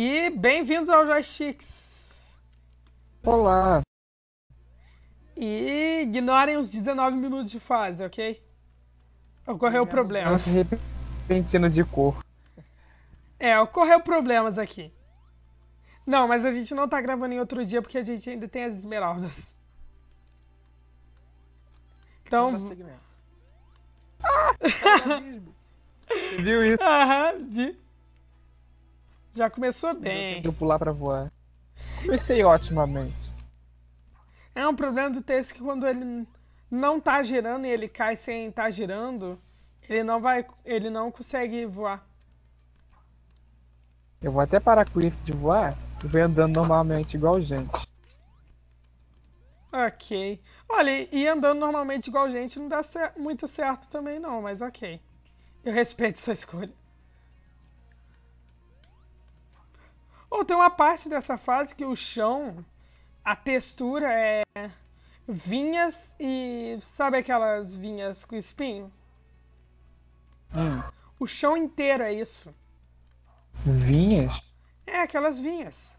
E bem-vindos ao Joysticks! Olá! E ignorem os 19 minutos de fase, ok? Ocorreu Minha problemas. Nossa, repentina de cor. É, ocorreu problemas aqui. Não, mas a gente não tá gravando em outro dia porque a gente ainda tem as esmeraldas. Então. Ah! Você viu isso? Aham, vi. Já começou bem. Eu pular para voar. Comecei otimamente. É um problema do texto que quando ele não tá girando e ele cai sem tá girando, ele não vai, ele não consegue voar. Eu vou até parar com isso de voar e vou andando normalmente igual gente. Ok. Olha, e andando normalmente igual gente não dá muito certo também não, mas ok. Eu respeito sua escolha. Ou tem uma parte dessa fase que o chão, a textura é vinhas e. Sabe aquelas vinhas com espinho? Hum. O chão inteiro é isso. Vinhas? É, aquelas vinhas.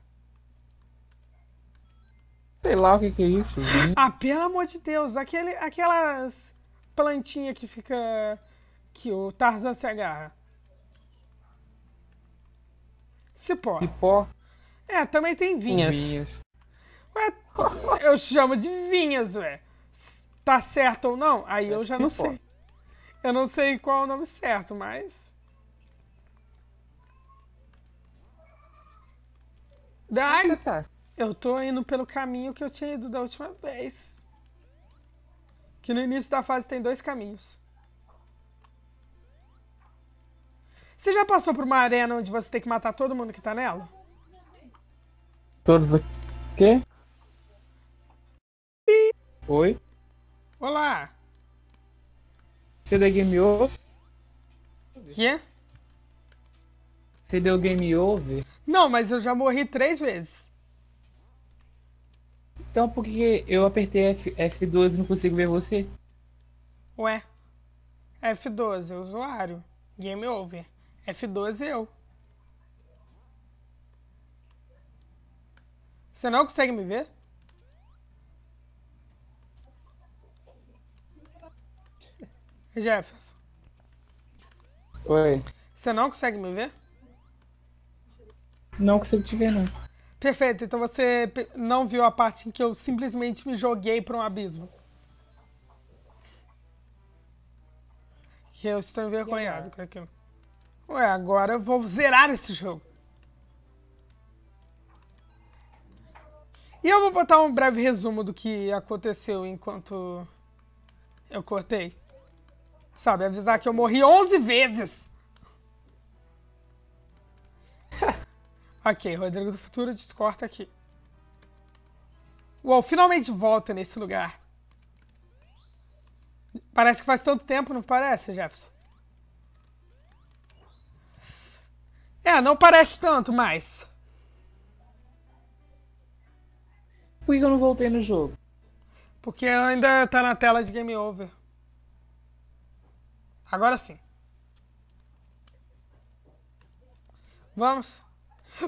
Sei lá o que, que é isso. Vinha. Ah, pelo amor de Deus, aquele, aquelas plantinha que fica. que o Tarzan se agarra. Cipó. Cipó. É, também tem vinhas. vinhas. Ué, eu chamo de vinhas, ué. Tá certo ou não? Aí é eu já cipó. não sei. Eu não sei qual é o nome certo, mas. Dai, você tá? Eu tô indo pelo caminho que eu tinha ido da última vez. Que no início da fase tem dois caminhos. Você já passou por uma arena onde você tem que matar todo mundo que tá nela? Todos o quê? Oi? Olá! Você deu game over? Quê? Você deu game over? Não, mas eu já morri três vezes. Então por que eu apertei F, F12 e não consigo ver você? Ué, F12, é usuário, game over. F12 é eu. Você não consegue me ver? Jefferson. Oi. Você não consegue me ver? Não consigo te ver, não. Perfeito, então você não viu a parte em que eu simplesmente me joguei para um abismo. Que eu estou envergonhado com aquilo. Ué, agora eu vou zerar esse jogo. E eu vou botar um breve resumo do que aconteceu enquanto eu cortei. Sabe, avisar que eu morri 11 vezes. ok, Rodrigo do Futuro descorta aqui. Uou, finalmente volta nesse lugar. Parece que faz tanto tempo, não parece, Jefferson? É, não parece tanto, mas. Por que eu não voltei no jogo? Porque ainda tá na tela de game over. Agora sim. Vamos.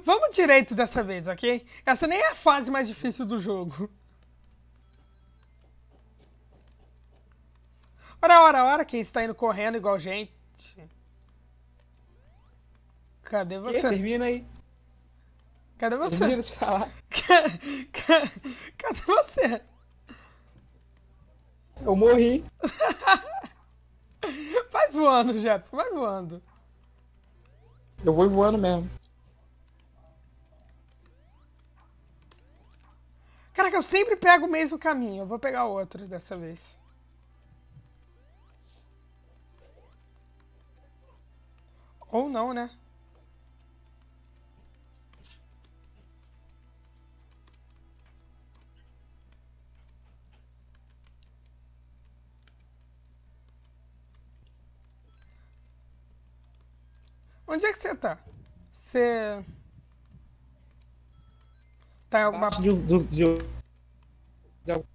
Vamos direito dessa vez, ok? Essa nem é a fase mais difícil do jogo. Ora, ora, ora, quem está indo correndo igual gente. Cadê você? Que? Termina aí. Cadê você? Termina de falar. Cadê você? Eu morri. vai voando, Jefferson, vai voando. Eu vou voando mesmo. Caraca, eu sempre pego o mesmo caminho. Eu vou pegar outro dessa vez. Ou não, né? Onde é que você tá? Você. Tá em alguma. De, de, de... de...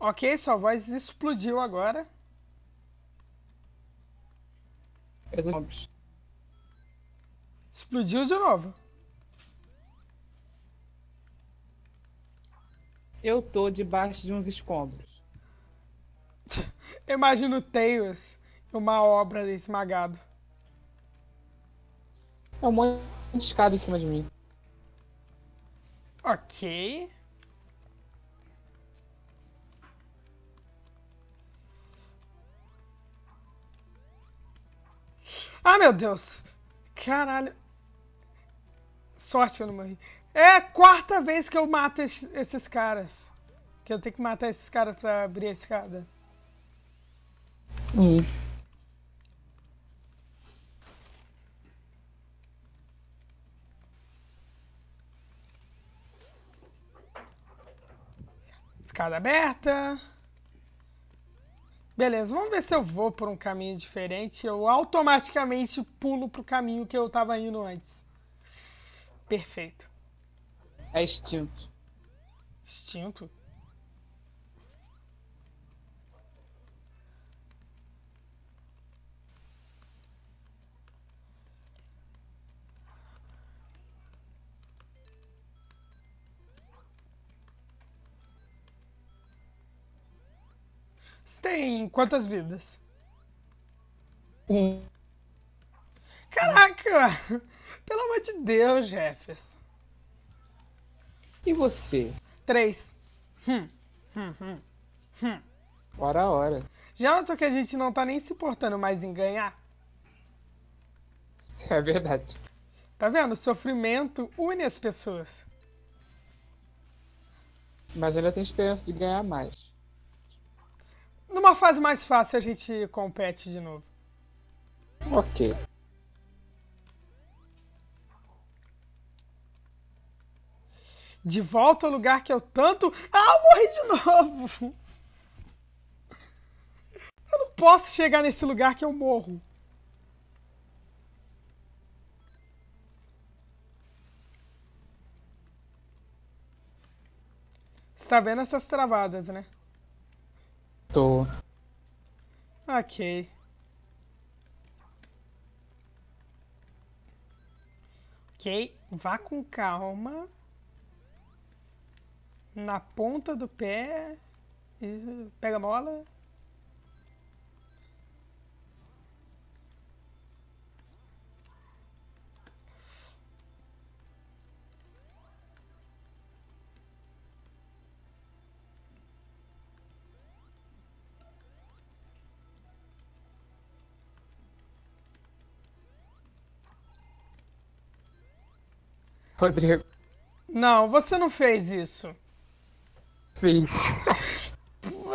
Ok, sua voz explodiu agora. Explodiu de novo. Eu tô debaixo de uns escombros. Imagino Tails, uma obra ali esmagado. É um monte de escada em cima de mim. Ok. Ah, meu Deus! Caralho. Sorte que eu não morri. É a quarta vez que eu mato esses, esses caras. Que eu tenho que matar esses caras pra abrir a escada. Hum. escada aberta. Beleza, vamos ver se eu vou por um caminho diferente. Eu automaticamente pulo pro caminho que eu tava indo antes. Perfeito. É extinto. Extinto? tem quantas vidas? Um. Caraca! Pelo amor de Deus, Jefferson. E você? Três. Hum, hum, hum, hum. Já notou que a gente não tá nem se importando mais em ganhar? Isso é verdade. Tá vendo? O sofrimento une as pessoas. Mas ainda tem esperança de ganhar mais. Numa fase mais fácil a gente compete de novo. Ok. De volta ao lugar que eu tanto. Ah, eu morri de novo! Eu não posso chegar nesse lugar que eu morro. Você tá vendo essas travadas, né? Tô. Ok. Ok, vá com calma. Na ponta do pé. Pega a bola. Rodrigo. Não, você não fez isso. Fiz.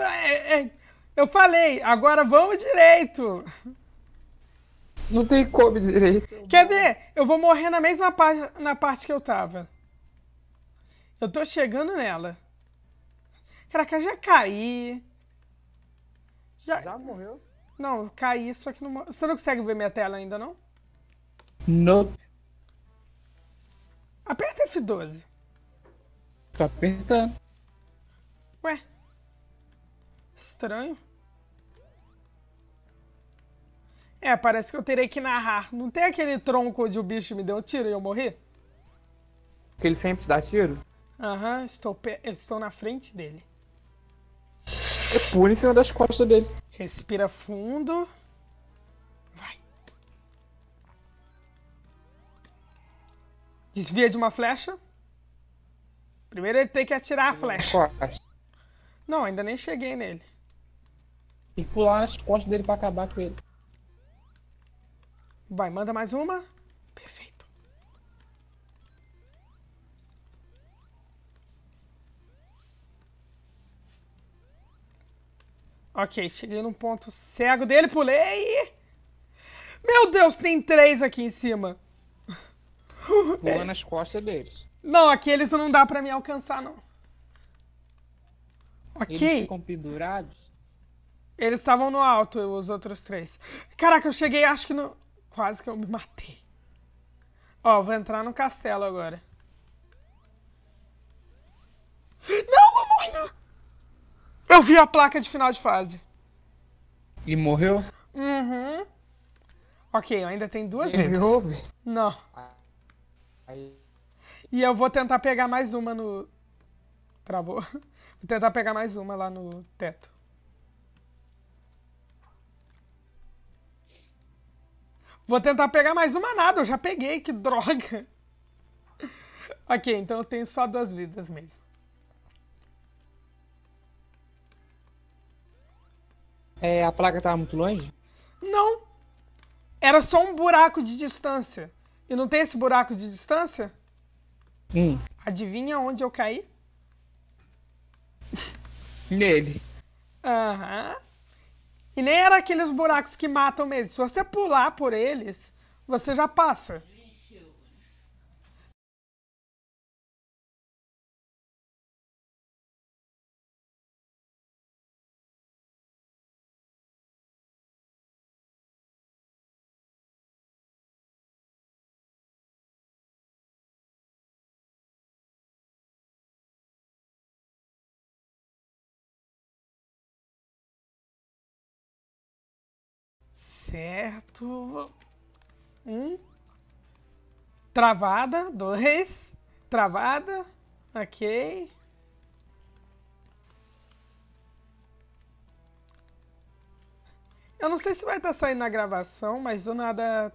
É, é, eu falei, agora vamos direito. Não tem como direito. Quer ver? Eu vou morrer na mesma parte, na parte que eu tava. Eu tô chegando nela. Caraca, já caí. Já... já morreu? Não, caí, só que não. Você não consegue ver minha tela ainda, não? Não. Aperta F12. Tô tá apertando. Ué? Estranho. É, parece que eu terei que narrar. Não tem aquele tronco onde o bicho me deu um tiro e eu morri? Porque ele sempre te dá tiro? Aham, uhum, estou, estou na frente dele. É pula em cima das costas dele. Respira fundo. Desvia de uma flecha. Primeiro ele tem que atirar a flecha. Não, ainda nem cheguei nele. E pular nas costas dele pra acabar com ele. Vai, manda mais uma. Perfeito. Ok, cheguei num ponto cego dele, pulei. Meu Deus, tem três aqui em cima. Pula é. nas costas deles. Não, aqui eles não dá pra me alcançar, não. Ok. Eles ficam pendurados? Eles estavam no alto, os outros três. Caraca, eu cheguei, acho que no... Quase que eu me matei. Ó, vou entrar no castelo agora. Não, mamãe! Eu vi a placa de final de fase. E morreu? Uhum. Ok, ainda tem duas Ele vezes. Não. Ah, Aí... E eu vou tentar pegar mais uma no. Travou. Vou tentar pegar mais uma lá no teto. Vou tentar pegar mais uma nada, eu já peguei, que droga. ok, então eu tenho só duas vidas mesmo. É, a placa tava muito longe? Não. Era só um buraco de distância. E não tem esse buraco de distância? Hum. Adivinha onde eu caí? Nele. Aham. Uhum. E nem era aqueles buracos que matam mesmo. Se você pular por eles, você já passa. certo. Um. Travada. Dois. Travada. Ok. Eu não sei se vai estar tá saindo na gravação, mas do nada,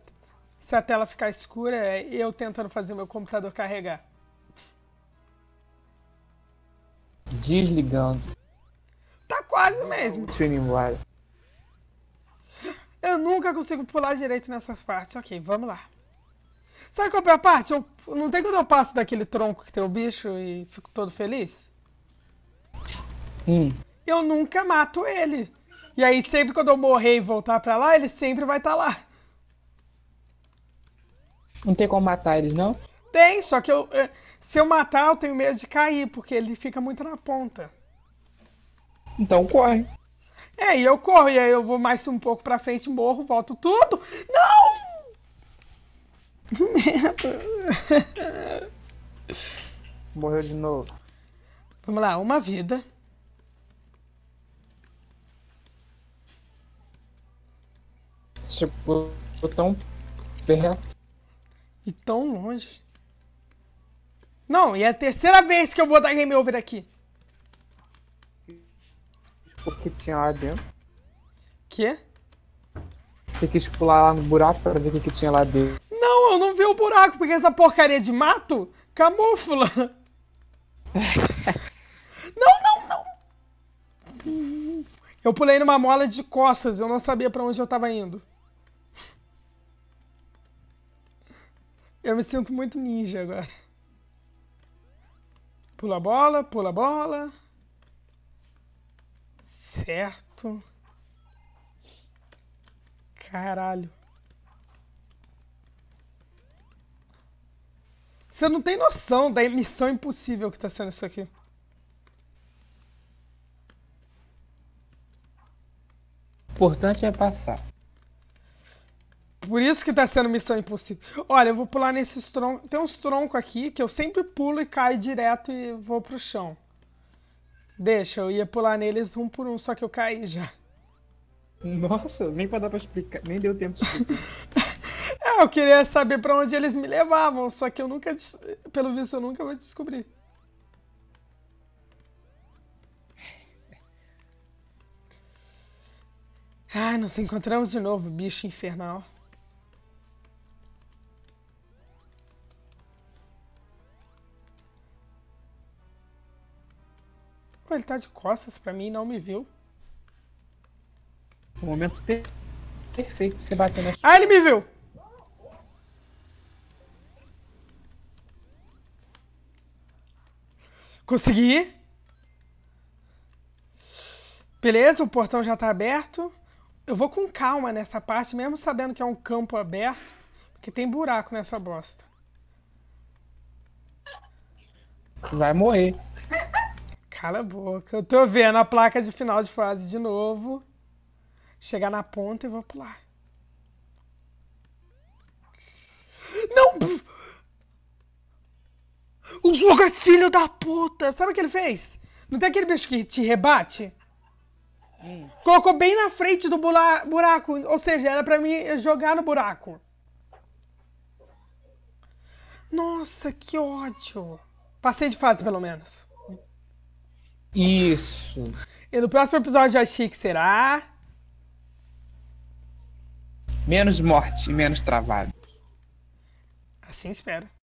se a tela ficar escura, é eu tentando fazer meu computador carregar. Desligando. Tá quase mesmo. Streaming Wire. Eu nunca consigo pular direito nessas partes. Ok, vamos lá. Sabe qual é a parte? Eu, não tem quando eu passo daquele tronco que tem o bicho e fico todo feliz? Hum. Eu nunca mato ele. E aí, sempre quando eu morrer e voltar pra lá, ele sempre vai estar tá lá. Não tem como matar eles, não? Tem, só que eu, eh, se eu matar, eu tenho medo de cair, porque ele fica muito na ponta. Então corre. É, e eu corro, e aí eu vou mais um pouco pra frente, morro, volto tudo. Não! Merda. Morreu de novo. Vamos lá, uma vida. Tipo, tô tão perto. E tão longe. Não, e é a terceira vez que eu vou dar game over aqui o que tinha lá dentro. Que? Você quis pular lá no buraco pra ver o que, que tinha lá dentro. Não, eu não vi o buraco, porque essa porcaria de mato camufla. não, não, não! Eu pulei numa mola de costas, eu não sabia pra onde eu tava indo. Eu me sinto muito ninja agora. Pula a bola, pula a bola perto. Caralho. Você não tem noção da missão impossível que tá sendo isso aqui. O importante é passar. Por isso que tá sendo missão impossível. Olha, eu vou pular nesses troncos. Tem uns troncos aqui que eu sempre pulo e caio direto e vou pro chão. Deixa, eu ia pular neles um por um, só que eu caí já. Nossa, nem pra dar pra explicar, nem deu tempo de explicar. é, eu queria saber para onde eles me levavam, só que eu nunca, pelo visto, eu nunca vou descobrir. Ah, nos encontramos de novo, bicho infernal. Pô, ele tá de costas pra mim e não me viu. O momento per perfeito pra você bater na... Ah, ele me viu! Consegui! Beleza, o portão já tá aberto. Eu vou com calma nessa parte, mesmo sabendo que é um campo aberto, porque tem buraco nessa bosta. Vai morrer. Cala a boca. Eu tô vendo a placa de final de fase de novo. Chegar na ponta e vou pular. Não! O jogo é filho da puta! Sabe o que ele fez? Não tem aquele bicho que te rebate? Hum. Colocou bem na frente do buraco. Ou seja, era pra mim jogar no buraco. Nossa, que ódio. Passei de fase, pelo menos. Isso. E no próximo episódio de que será. Menos morte e menos travado. Assim espero.